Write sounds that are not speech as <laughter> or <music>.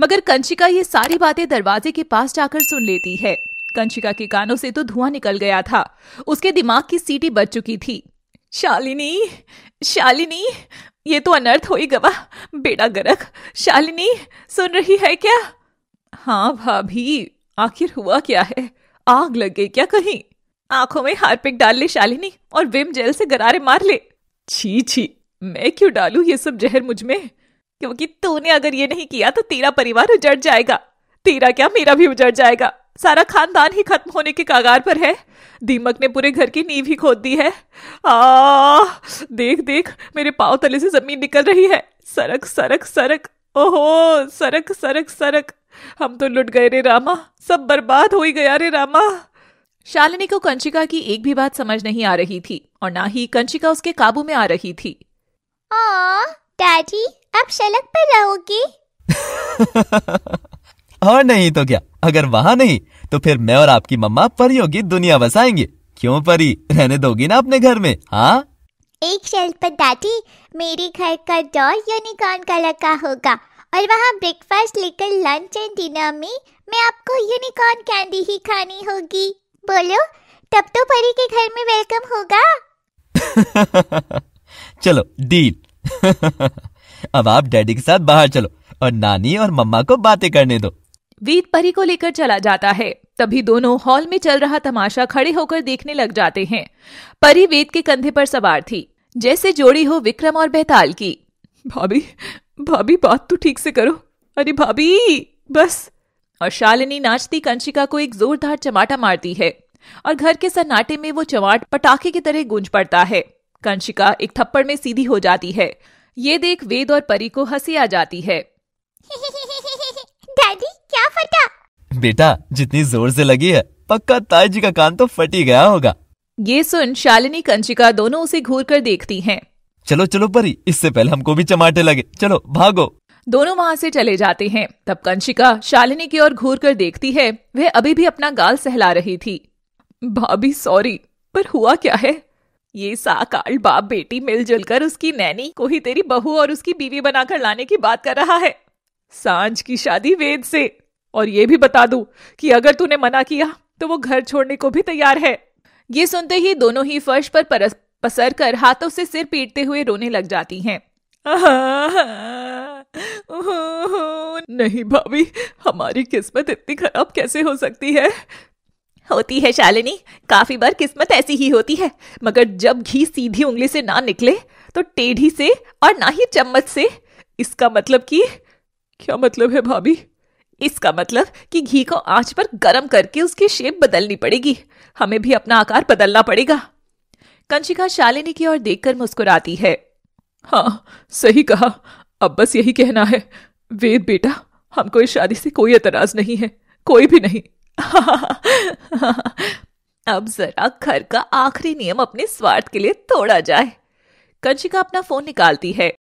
मगर कंशिका ये सारी बातें दरवाजे के पास जाकर सुन लेती है कंशिका के कानों से तो धुआं निकल गया था उसके दिमाग की सीटी बज चुकी थी शालिनी शालिनी ये तो अनर्थ हो ही गवा बेटा गरक शालिनी सुन रही है क्या हाँ भाभी आखिर हुआ क्या है आग लग गई क्या कहीं आंखों में हार्पिक डाल ले शालिनी और विम जेल से गरारे मार ले छी छी मैं क्यों डालू ये सब जहर मुझ में क्योंकि तूने अगर ये नहीं किया तो तेरा परिवार उजड़ जाएगा तेरा क्या मेरा भी उजड़ जाएगा सारा खानदान ही खत्म होने के कागार पर है दीमक ने पूरे घर की नींव ही खोद दी है आ देख देख मेरे पाव तले से जमीन निकल रही है सरक सरक सरक ओहो सरक सरक सरक हम तो लुट गए रे रामा सब बर्बाद हो ही गया रे रामा शालिनी को कंचिका की एक भी बात समझ नहीं आ रही थी और ना ही कंचिका उसके काबू में आ रही थी डैडी आप सड़क पर रहोगे <laughs> और नहीं तो क्या अगर वहाँ नहीं तो फिर मैं और आपकी मम्मा परियों की दुनिया बसाएंगे क्यों परी रहने दोगी ना अपने घर में हाँ एक शेल्फ पर दादी मेरे घर का डॉल यूनिकॉर्न का लगा होगा और वहाँ ब्रेकफास्ट लेकर लंच एंड डिनर में मैं आपको यूनिकॉर्न कैंडी ही खानी होगी बोलो तब तो परी के घर में वेलकम होगा <laughs> चलो डील <laughs> अब आप डैडी के साथ बाहर चलो और नानी और मम्मा को बातें करने दो वीर परी को लेकर चला जाता है तभी दोनों हॉल में चल रहा तमाशा खड़े होकर देखने लग जाते हैं परी वेद के कंधे पर सवार थी जैसे जोड़ी हो विक्रम और बेताल की भाभी भाभी बात तो ठीक से करो अरे भाभी बस और शालिनी नाचती कंशिका को एक जोरदार चमाटा मारती है और घर के सन्नाटे में वो चमाट पटाखे की तरह गूंज पड़ता है कंशिका एक थप्पड़ में सीधी हो जाती है ये देख वेद और परी को हंसी आ जाती है डैडी क्या फटा बेटा जितनी जोर से लगी है पक्का ताई जी का कान तो फट ही गया होगा ये सुन शालिनी कंचिका दोनों उसे घूर कर देखती हैं। चलो चलो परी इससे पहले हमको भी चमाटे लगे चलो भागो दोनों वहाँ से चले जाते हैं तब कंचिका शालिनी की ओर घूर कर देखती है वह अभी भी अपना गाल सहला रही थी भाभी सॉरी पर हुआ क्या है ये साकाल बाप बेटी मिलजुल कर उसकी नैनी को ही तेरी बहू और उसकी बीवी बनाकर लाने की बात कर रहा है सांझ की शादी वेद से और ये भी बता दू कि अगर तूने मना किया तो वो घर छोड़ने को भी तैयार है ये सुनते ही दोनों ही फर्श पर परस पसर कर हाथों से सिर पीटते हुए रोने लग जाती हैं नहीं भाभी हमारी किस्मत इतनी खराब कैसे हो सकती है होती है शालिनी काफी बार किस्मत ऐसी ही होती है मगर जब घी सीधी उंगली से ना निकले तो टेढ़ी से और ना ही चम्मच से इसका मतलब कि क्या मतलब है भाभी इसका मतलब कि घी को आंच पर गर्म करके उसकी शेप बदलनी पड़ेगी हमें भी अपना आकार बदलना पड़ेगा कंशिका शालिनी की ओर देखकर मुस्कुराती है हाँ सही कहा अब बस यही कहना है वेद बेटा हमको इस शादी से कोई एतराज नहीं है कोई भी नहीं <laughs> अब जरा घर का आखिरी नियम अपने स्वार्थ के लिए तोड़ा जाए कंशिका अपना फोन निकालती है